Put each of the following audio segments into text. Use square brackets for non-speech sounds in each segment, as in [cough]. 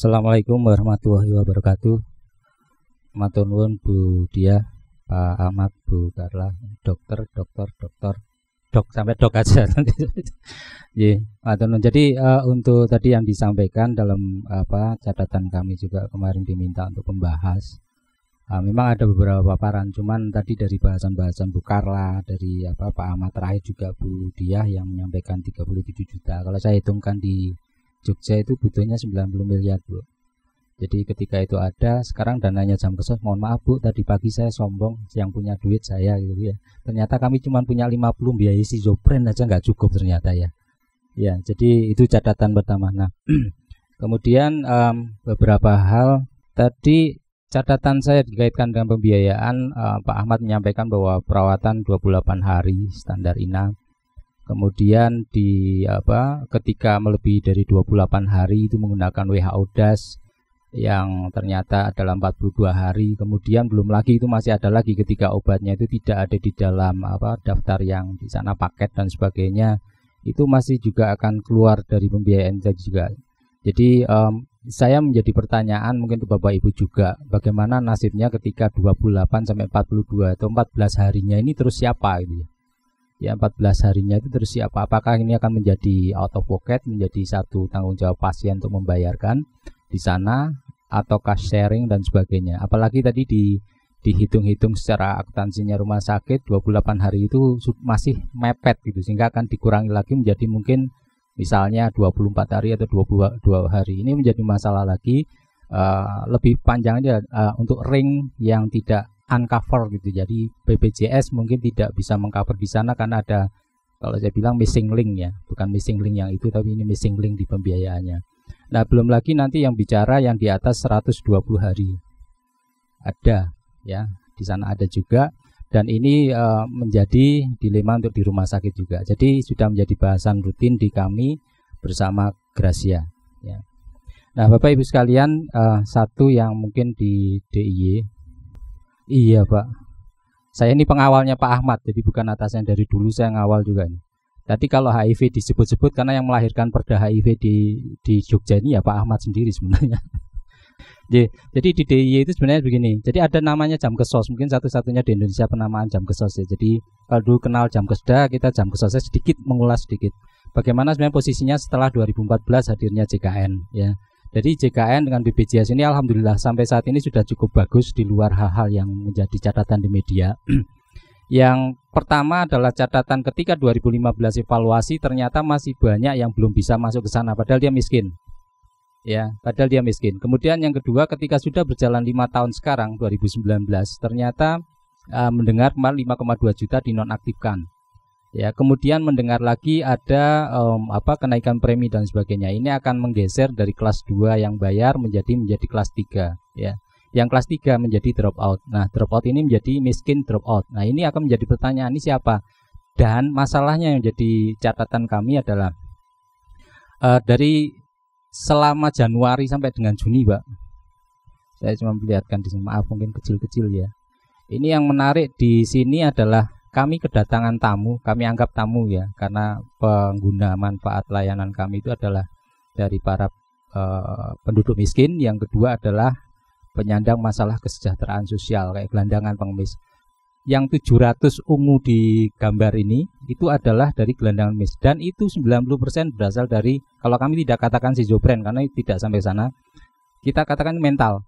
Assalamualaikum warahmatullahi wabarakatuh. Matunun Bu Dia, Pak Ahmad, Bu Karla, dokter, dokter, dokter, dok sampai dok aja. yeah, [laughs] Jadi uh, untuk tadi yang disampaikan dalam apa catatan kami juga kemarin diminta untuk membahas. Uh, eh, memang ada beberapa paparan, cuman tadi dari bahasan-bahasan Bu Karla, dari apa Pak Ahmad terakhir juga Bu Diah yang menyampaikan 37 juta. Kalau saya hitungkan di Jogja itu butuhnya 90 miliar bu jadi ketika itu ada sekarang dananya jam kesos mohon maaf bu tadi pagi saya sombong yang punya duit saya gitu ya ternyata kami cuma punya 50 biaya si jopren aja nggak cukup ternyata ya ya jadi itu catatan pertama nah [clears throat] kemudian um, beberapa hal tadi catatan saya dikaitkan dengan pembiayaan uh, Pak Ahmad menyampaikan bahwa perawatan 28 hari standar inap. Kemudian di apa ketika melebihi dari 28 hari itu menggunakan WHO DAS yang ternyata adalah 42 hari kemudian belum lagi itu masih ada lagi ketika obatnya itu tidak ada di dalam apa daftar yang di sana paket dan sebagainya itu masih juga akan keluar dari pembiayaan tadi juga jadi um, saya menjadi pertanyaan mungkin untuk Bapak Ibu juga bagaimana nasibnya ketika 28 sampai 42 atau 14 harinya ini terus siapa gitu ya? ya 14 harinya itu terus siapa apakah ini akan menjadi out of pocket menjadi satu tanggung jawab pasien untuk membayarkan di sana atau cash sharing dan sebagainya apalagi tadi di dihitung-hitung secara akuntansinya rumah sakit 28 hari itu masih mepet gitu sehingga akan dikurangi lagi menjadi mungkin misalnya 24 hari atau 22 hari ini menjadi masalah lagi uh, lebih panjangnya uh, eh, untuk ring yang tidak uncover gitu. Jadi BPJS mungkin tidak bisa mengcover di sana karena ada kalau saya bilang missing link ya, bukan missing link yang itu tapi ini missing link di pembiayaannya. Nah, belum lagi nanti yang bicara yang di atas 120 hari. Ada ya, di sana ada juga dan ini e, menjadi dilema untuk di rumah sakit juga. Jadi sudah menjadi bahasan rutin di kami bersama Gracia ya. Nah, Bapak Ibu sekalian, e, satu yang mungkin di DIY Iya Pak. Saya ini pengawalnya Pak Ahmad, jadi bukan atasnya dari dulu saya ngawal juga ini. Tadi kalau HIV disebut-sebut karena yang melahirkan perda HIV di di Jogja ini ya Pak Ahmad sendiri sebenarnya. [laughs] jadi di DIY itu sebenarnya begini. Jadi ada namanya jam kesos, mungkin satu-satunya di Indonesia penamaan jam kesos ya. Jadi kalau dulu kenal jam kesda, kita jam kesosnya sedikit mengulas sedikit. Bagaimana sebenarnya posisinya setelah 2014 hadirnya JKN ya. Jadi JKN dengan BPJS ini alhamdulillah sampai saat ini sudah cukup bagus di luar hal-hal yang menjadi catatan di media. [clears throat] yang pertama adalah catatan ketika 2015 evaluasi ternyata masih banyak yang belum bisa masuk ke sana padahal dia miskin. Ya, padahal dia miskin. Kemudian yang kedua ketika sudah berjalan 5 tahun sekarang 2019 ternyata uh, mendengar 5,2 juta dinonaktifkan ya kemudian mendengar lagi ada um, apa kenaikan premi dan sebagainya ini akan menggeser dari kelas 2 yang bayar menjadi menjadi kelas 3 ya yang kelas 3 menjadi drop out nah drop out ini menjadi miskin drop out nah ini akan menjadi pertanyaan ini siapa dan masalahnya yang jadi catatan kami adalah uh, dari selama Januari sampai dengan Juni Pak saya cuma melihatkan di sini maaf mungkin kecil-kecil ya ini yang menarik di sini adalah kami kedatangan tamu, kami anggap tamu ya, karena pengguna manfaat layanan kami itu adalah dari para e, penduduk miskin. Yang kedua adalah penyandang masalah kesejahteraan sosial kayak gelandangan pengemis. Yang 700 ungu di gambar ini itu adalah dari gelandangan mis dan itu 90% berasal dari kalau kami tidak katakan si Jobren, karena tidak sampai sana. Kita katakan mental,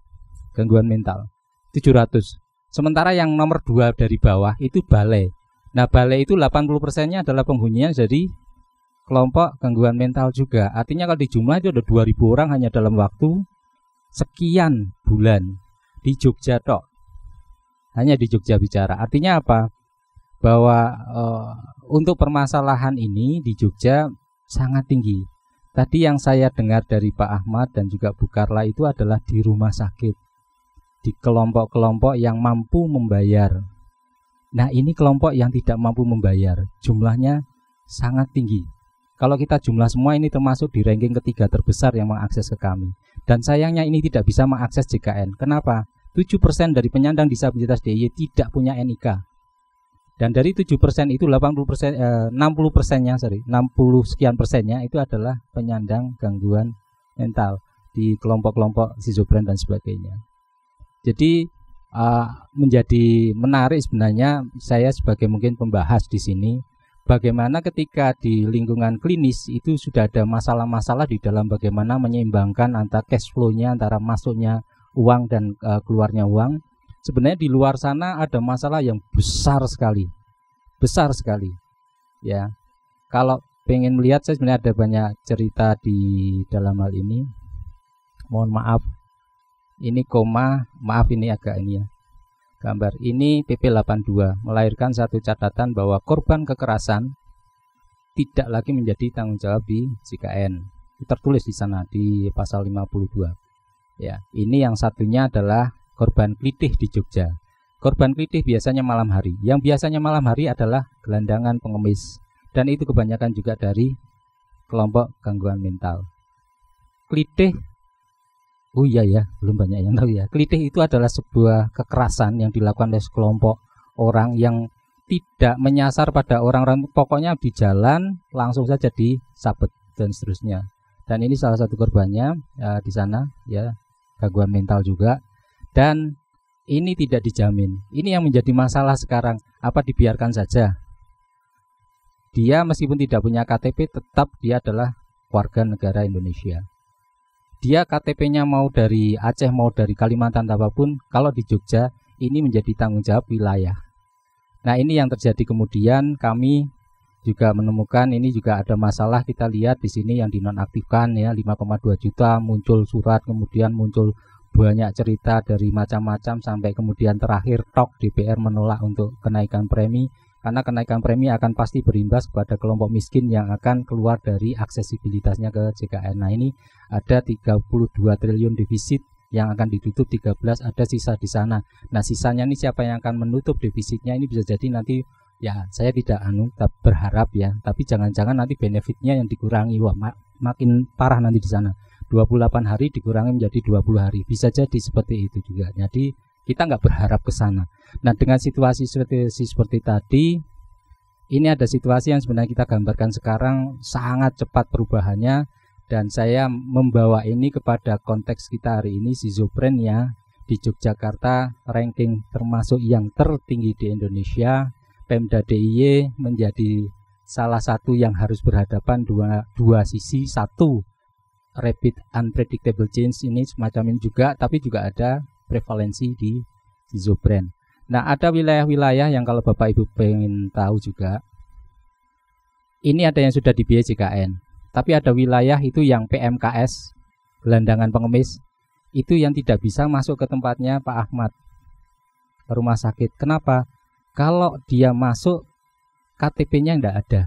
gangguan mental. 700 Sementara yang nomor dua dari bawah itu balai. Nah, balai itu 80%-nya adalah penghunian jadi kelompok gangguan mental juga. Artinya kalau di jumlah itu ada 2000 orang hanya dalam waktu sekian bulan di Jogja tok. Hanya di Jogja bicara. Artinya apa? Bahwa e, untuk permasalahan ini di Jogja sangat tinggi. Tadi yang saya dengar dari Pak Ahmad dan juga Bu Karla itu adalah di rumah sakit di kelompok-kelompok yang mampu membayar. Nah, ini kelompok yang tidak mampu membayar. Jumlahnya sangat tinggi. Kalau kita jumlah semua ini termasuk di ranking ketiga terbesar yang mengakses ke kami. Dan sayangnya ini tidak bisa mengakses JKN. Kenapa? 7% dari penyandang disabilitas DIY tidak punya NIK. Dan dari 7% itu 80 eh, 60 nya sorry, 60 sekian persennya itu adalah penyandang gangguan mental di kelompok-kelompok schizofren dan sebagainya. Jadi uh, menjadi menarik sebenarnya saya sebagai mungkin pembahas di sini bagaimana ketika di lingkungan klinis itu sudah ada masalah-masalah di dalam bagaimana menyeimbangkan antara cash flow-nya antara masuknya uang dan uh, keluarnya uang. Sebenarnya di luar sana ada masalah yang besar sekali. Besar sekali. Ya. Kalau pengen melihat saya sebenarnya ada banyak cerita di dalam hal ini. Mohon maaf ini koma maaf ini agak ini ya gambar ini PP82 melahirkan satu catatan bahwa korban kekerasan tidak lagi menjadi tanggung jawab di JKN tertulis di sana di pasal 52 ya ini yang satunya adalah korban klitih di Jogja korban klitih biasanya malam hari yang biasanya malam hari adalah gelandangan pengemis dan itu kebanyakan juga dari kelompok gangguan mental klitih Oh iya ya, belum banyak yang tahu ya. Kelitih itu adalah sebuah kekerasan yang dilakukan oleh sekelompok orang yang tidak menyasar pada orang-orang pokoknya di jalan langsung saja di disabet dan seterusnya. Dan ini salah satu korbannya ya, di sana ya gangguan mental juga dan ini tidak dijamin. Ini yang menjadi masalah sekarang. Apa dibiarkan saja? Dia meskipun tidak punya KTP tetap dia adalah warga negara Indonesia dia KTP-nya mau dari Aceh mau dari Kalimantan apapun kalau di Jogja ini menjadi tanggung jawab wilayah nah ini yang terjadi kemudian kami juga menemukan ini juga ada masalah kita lihat di sini yang dinonaktifkan ya 5,2 juta muncul surat kemudian muncul banyak cerita dari macam-macam sampai kemudian terakhir tok DPR menolak untuk kenaikan premi karena kenaikan premi akan pasti berimbas kepada kelompok miskin yang akan keluar dari aksesibilitasnya ke JKN. Nah ini ada 32 triliun defisit yang akan ditutup 13 ada sisa di sana. Nah sisanya ini siapa yang akan menutup defisitnya ini bisa jadi nanti ya saya tidak anu berharap ya tapi jangan-jangan nanti benefitnya yang dikurangi wah mak makin parah nanti di sana 28 hari dikurangi menjadi 20 hari bisa jadi seperti itu juga jadi kita nggak berharap ke sana. Nah, dengan situasi seperti, seperti tadi, ini ada situasi yang sebenarnya kita gambarkan sekarang sangat cepat perubahannya dan saya membawa ini kepada konteks kita hari ini Zopren ya di Yogyakarta ranking termasuk yang tertinggi di Indonesia Pemda DIY menjadi salah satu yang harus berhadapan dua, dua sisi satu rapid unpredictable change ini semacam ini juga tapi juga ada prevalensi di Zizobren. Nah, ada wilayah-wilayah yang kalau Bapak Ibu pengen tahu juga. Ini ada yang sudah di BJKN, tapi ada wilayah itu yang PMKS, gelandangan pengemis, itu yang tidak bisa masuk ke tempatnya Pak Ahmad ke rumah sakit. Kenapa? Kalau dia masuk KTP-nya tidak ada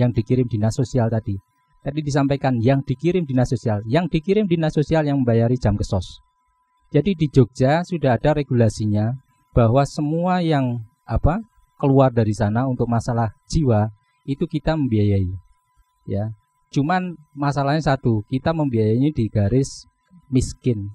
yang dikirim dinas sosial tadi. Tadi disampaikan yang dikirim dinas sosial, yang dikirim dinas sosial yang membayari jam kesos. Jadi di Jogja sudah ada regulasinya bahwa semua yang apa keluar dari sana untuk masalah jiwa itu kita membiayai. Ya. Cuman masalahnya satu, kita membiayainya di garis miskin.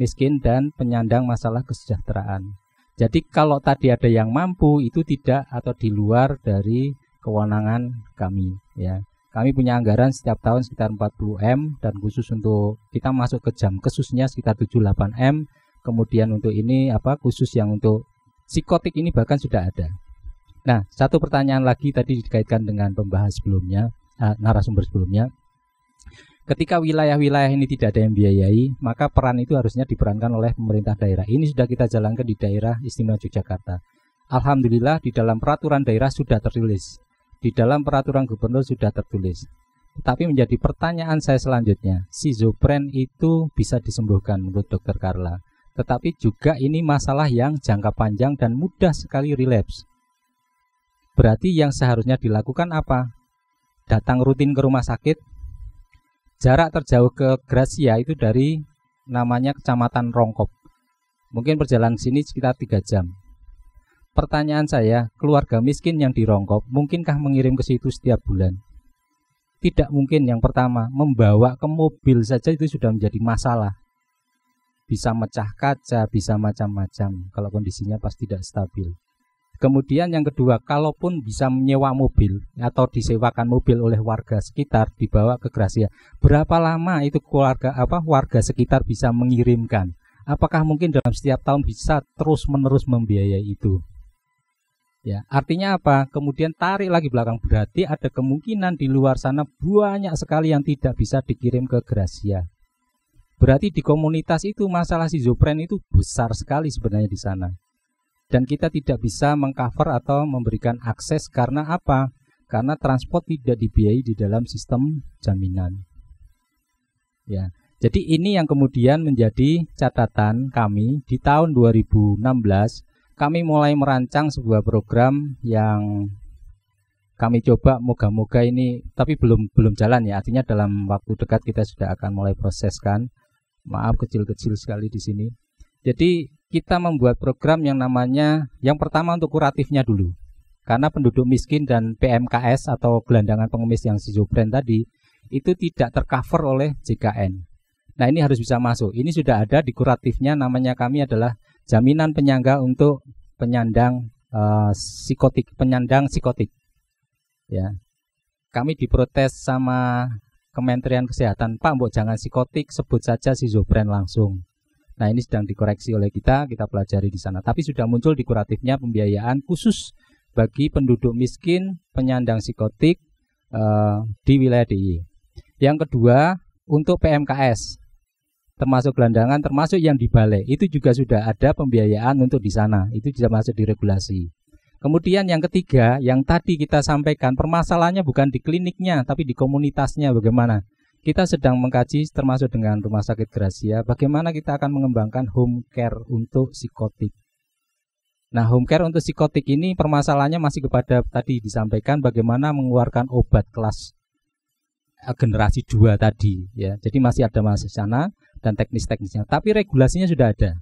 Miskin dan penyandang masalah kesejahteraan. Jadi kalau tadi ada yang mampu itu tidak atau di luar dari kewenangan kami ya. Kami punya anggaran setiap tahun sekitar 40M dan khusus untuk kita masuk ke jam khususnya sekitar 78M. Kemudian untuk ini apa khusus yang untuk psikotik ini bahkan sudah ada. Nah, satu pertanyaan lagi tadi dikaitkan dengan pembahas sebelumnya, uh, narasumber sebelumnya. Ketika wilayah-wilayah ini tidak ada yang biayai, maka peran itu harusnya diperankan oleh pemerintah daerah. Ini sudah kita jalankan di daerah Istimewa Yogyakarta. Alhamdulillah di dalam peraturan daerah sudah tertulis di dalam peraturan gubernur sudah tertulis. Tetapi menjadi pertanyaan saya selanjutnya, sizopren itu bisa disembuhkan menurut dokter Carla. Tetapi juga ini masalah yang jangka panjang dan mudah sekali relapse. Berarti yang seharusnya dilakukan apa? Datang rutin ke rumah sakit. Jarak terjauh ke Gracia itu dari namanya Kecamatan Rongkop. Mungkin perjalanan sini sekitar 3 jam. Pertanyaan saya, keluarga miskin yang dirongkop, mungkinkah mengirim ke situ setiap bulan? Tidak mungkin yang pertama, membawa ke mobil saja itu sudah menjadi masalah. Bisa mecah kaca, bisa macam-macam kalau kondisinya pas tidak stabil. Kemudian yang kedua, kalaupun bisa menyewa mobil atau disewakan mobil oleh warga sekitar dibawa ke Gracia, berapa lama itu keluarga apa warga sekitar bisa mengirimkan? Apakah mungkin dalam setiap tahun bisa terus-menerus membiayai itu? Ya, artinya apa? Kemudian tarik lagi belakang berarti ada kemungkinan di luar sana banyak sekali yang tidak bisa dikirim ke Gracia. Berarti di komunitas itu masalah si Zopren itu besar sekali sebenarnya di sana. Dan kita tidak bisa mengcover atau memberikan akses karena apa? Karena transport tidak dibiayai di dalam sistem jaminan. Ya. Jadi ini yang kemudian menjadi catatan kami di tahun 2016 kami mulai merancang sebuah program yang kami coba moga-moga ini tapi belum belum jalan ya artinya dalam waktu dekat kita sudah akan mulai proseskan maaf kecil-kecil sekali di sini jadi kita membuat program yang namanya yang pertama untuk kuratifnya dulu karena penduduk miskin dan PMKS atau gelandangan pengemis yang si tadi itu tidak tercover oleh JKN. Nah ini harus bisa masuk. Ini sudah ada di kuratifnya namanya kami adalah jaminan penyangga untuk penyandang uh, psikotik, penyandang psikotik. Ya. Kami diprotes sama Kementerian Kesehatan, Pak, mbok jangan psikotik, sebut saja sizofren langsung. Nah, ini sedang dikoreksi oleh kita, kita pelajari di sana. Tapi sudah muncul di kuratifnya pembiayaan khusus bagi penduduk miskin, penyandang psikotik uh, di wilayah DIY. Yang kedua, untuk PMKS, termasuk gelandangan, termasuk yang di balai. Itu juga sudah ada pembiayaan untuk di sana. Itu bisa masuk di regulasi. Kemudian yang ketiga, yang tadi kita sampaikan, permasalahannya bukan di kliniknya, tapi di komunitasnya bagaimana. Kita sedang mengkaji termasuk dengan Rumah Sakit Gracia, bagaimana kita akan mengembangkan home care untuk psikotik. Nah, home care untuk psikotik ini permasalahannya masih kepada tadi disampaikan bagaimana mengeluarkan obat kelas eh, generasi 2 tadi ya. Jadi masih ada masih sana dan teknis-teknisnya. Tapi regulasinya sudah ada.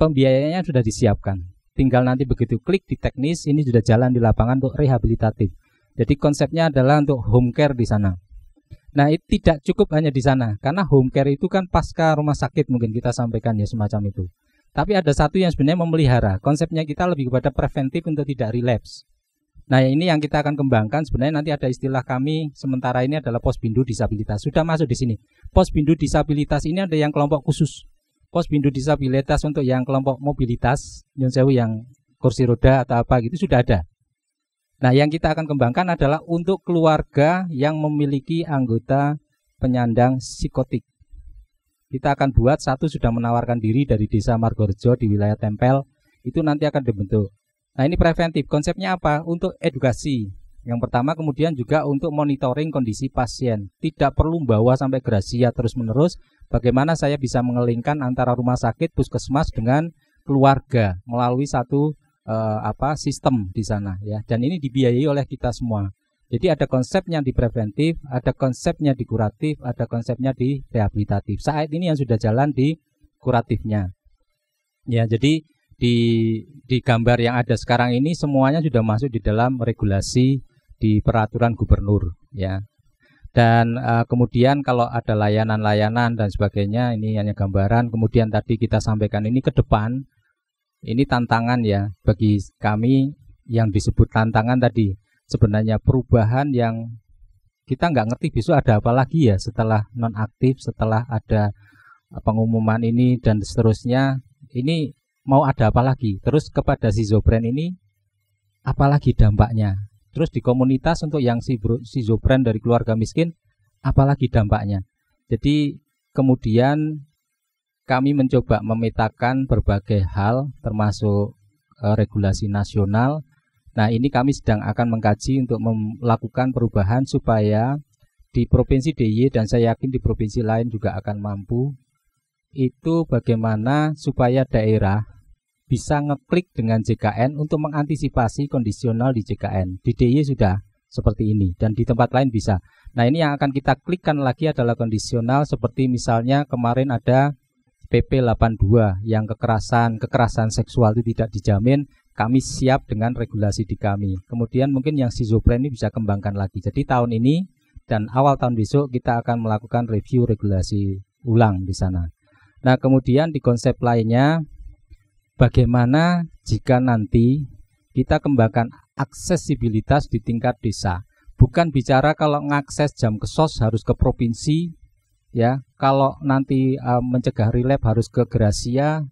Pembiayaannya sudah disiapkan. Tinggal nanti begitu klik di teknis ini sudah jalan di lapangan untuk rehabilitatif. Jadi konsepnya adalah untuk home care di sana. Nah, itu tidak cukup hanya di sana karena home care itu kan pasca rumah sakit mungkin kita sampaikan ya semacam itu. Tapi ada satu yang sebenarnya memelihara. Konsepnya kita lebih kepada preventif untuk tidak relapse. Nah, ini yang kita akan kembangkan sebenarnya nanti ada istilah kami sementara ini adalah pos bindu disabilitas. Sudah masuk di sini. pos bindu disabilitas ini ada yang kelompok khusus. pos bindu disabilitas untuk yang kelompok mobilitas, yang sewu yang kursi roda atau apa gitu sudah ada. Nah, yang kita akan kembangkan adalah untuk keluarga yang memiliki anggota penyandang psikotik. Kita akan buat satu sudah menawarkan diri dari Desa Margorejo di wilayah Tempel, itu nanti akan dibentuk. Nah ini preventif, konsepnya apa? Untuk edukasi. Yang pertama kemudian juga untuk monitoring kondisi pasien. Tidak perlu bawa sampai gracia terus-menerus. Bagaimana saya bisa mengelingkan antara rumah sakit, puskesmas dengan keluarga melalui satu eh, apa sistem di sana ya. Dan ini dibiayai oleh kita semua. Jadi ada konsepnya di preventif, ada konsepnya di kuratif, ada konsepnya di rehabilitatif. Saat ini yang sudah jalan di kuratifnya. Ya, jadi di di gambar yang ada sekarang ini semuanya sudah masuk di dalam regulasi di peraturan gubernur ya. Dan uh, kemudian kalau ada layanan-layanan dan sebagainya ini hanya gambaran. Kemudian tadi kita sampaikan ini ke depan ini tantangan ya bagi kami yang disebut tantangan tadi sebenarnya perubahan yang kita nggak ngerti besok ada apa lagi ya setelah nonaktif, setelah ada pengumuman ini dan seterusnya. Ini mau ada apa lagi terus kepada si Zobren ini apa lagi dampaknya terus di komunitas untuk yang si Zobren dari keluarga miskin apa lagi dampaknya jadi kemudian kami mencoba memetakan berbagai hal termasuk uh, regulasi nasional nah ini kami sedang akan mengkaji untuk melakukan perubahan supaya di provinsi DIY dan saya yakin di provinsi lain juga akan mampu itu bagaimana supaya daerah bisa ngeklik dengan JKN untuk mengantisipasi kondisional di JKN. Di DIY sudah seperti ini dan di tempat lain bisa. Nah, ini yang akan kita klikkan lagi adalah kondisional seperti misalnya kemarin ada PP 82 yang kekerasan kekerasan seksual itu tidak dijamin, kami siap dengan regulasi di kami. Kemudian mungkin yang sizopren ini bisa kembangkan lagi. Jadi tahun ini dan awal tahun besok kita akan melakukan review regulasi ulang di sana. Nah, kemudian di konsep lainnya bagaimana jika nanti kita kembangkan aksesibilitas di tingkat desa. Bukan bicara kalau mengakses jam ke harus ke provinsi, ya. Kalau nanti uh, mencegah relap harus ke Gracia,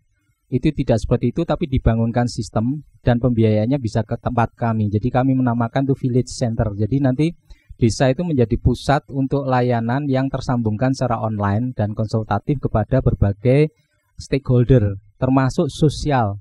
itu tidak seperti itu tapi dibangunkan sistem dan pembiayanya bisa ke tempat kami. Jadi kami menamakan itu village center. Jadi nanti desa itu menjadi pusat untuk layanan yang tersambungkan secara online dan konsultatif kepada berbagai stakeholder termasuk sosial.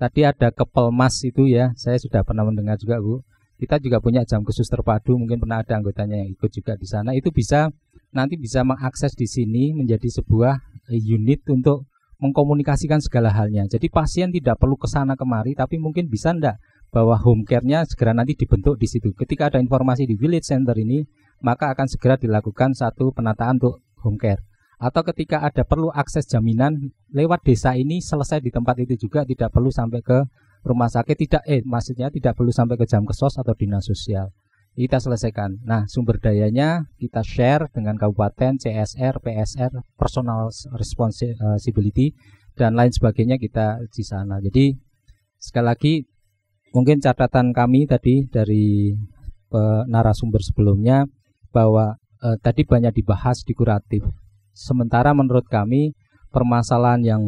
Tadi ada Kepelmas itu ya, saya sudah pernah mendengar juga Bu. Kita juga punya jam khusus terpadu, mungkin pernah ada anggotanya yang ikut juga di sana. Itu bisa nanti bisa mengakses di sini menjadi sebuah eh, unit untuk mengkomunikasikan segala halnya. Jadi pasien tidak perlu ke sana kemari, tapi mungkin bisa ndak bahwa home care-nya segera nanti dibentuk di situ. Ketika ada informasi di village center ini, maka akan segera dilakukan satu penataan untuk home care atau ketika ada perlu akses jaminan lewat desa ini selesai di tempat itu juga tidak perlu sampai ke rumah sakit tidak eh maksudnya tidak perlu sampai ke jam kesos atau dinas sosial kita selesaikan nah sumber dayanya kita share dengan kabupaten CSR PSR personal responsibility eh, dan lain sebagainya kita di sana jadi sekali lagi mungkin catatan kami tadi dari narasumber sebelumnya bahwa eh, tadi banyak dibahas di kuratif Sementara menurut kami permasalahan yang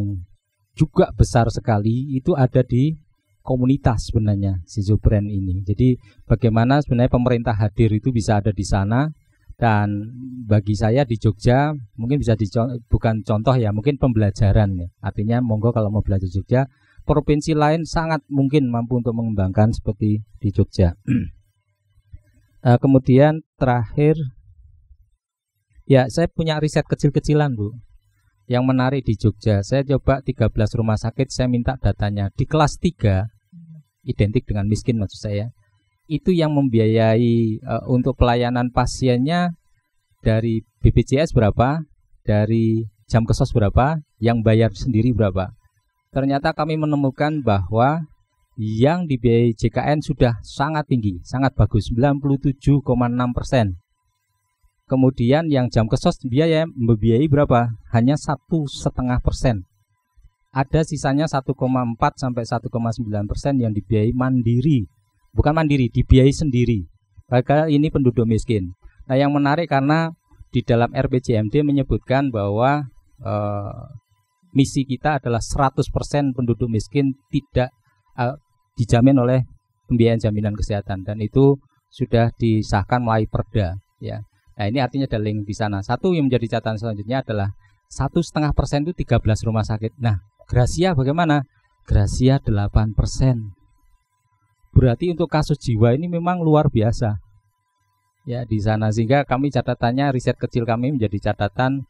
juga besar sekali itu ada di komunitas sebenarnya si Zubren ini. Jadi bagaimana sebenarnya pemerintah hadir itu bisa ada di sana dan bagi saya di Jogja mungkin bisa di bukan contoh ya, mungkin pembelajaran ya. Artinya monggo kalau mau belajar Jogja, provinsi lain sangat mungkin mampu untuk mengembangkan seperti di Jogja. [clears throat] Eh, kemudian terakhir Ya, saya punya riset kecil-kecilan, Bu. Yang menarik di Jogja, saya coba 13 rumah sakit, saya minta datanya. Di kelas 3, identik dengan miskin maksud saya, itu yang membiayai uh, untuk pelayanan pasiennya dari BPJS berapa, dari jam kesos berapa, yang bayar sendiri berapa. Ternyata kami menemukan bahwa yang dibiayai JKN sudah sangat tinggi, sangat bagus, 97,6 persen Kemudian yang jam kesos biaya membiayai berapa? Hanya satu setengah persen. Ada sisanya 1,4 sampai 1,9 persen yang dibiayai mandiri, bukan mandiri, dibiayai sendiri. Padahal ini penduduk miskin. Nah, yang menarik karena di dalam RPJMD menyebutkan bahwa e, misi kita adalah 100% penduduk miskin tidak e, dijamin oleh pembiayaan jaminan kesehatan dan itu sudah disahkan melalui perda ya. Nah ini artinya ada link di sana. Satu yang menjadi catatan selanjutnya adalah satu setengah persen itu 13 rumah sakit. Nah Gracia bagaimana? Gracia 8 persen. Berarti untuk kasus jiwa ini memang luar biasa. Ya di sana sehingga kami catatannya riset kecil kami menjadi catatan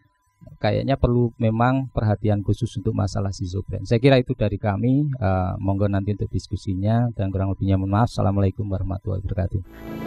kayaknya perlu memang perhatian khusus untuk masalah schizofren. Saya kira itu dari kami. Uh, monggo nanti untuk diskusinya dan kurang lebihnya mohon maaf. Assalamualaikum warahmatullahi wabarakatuh.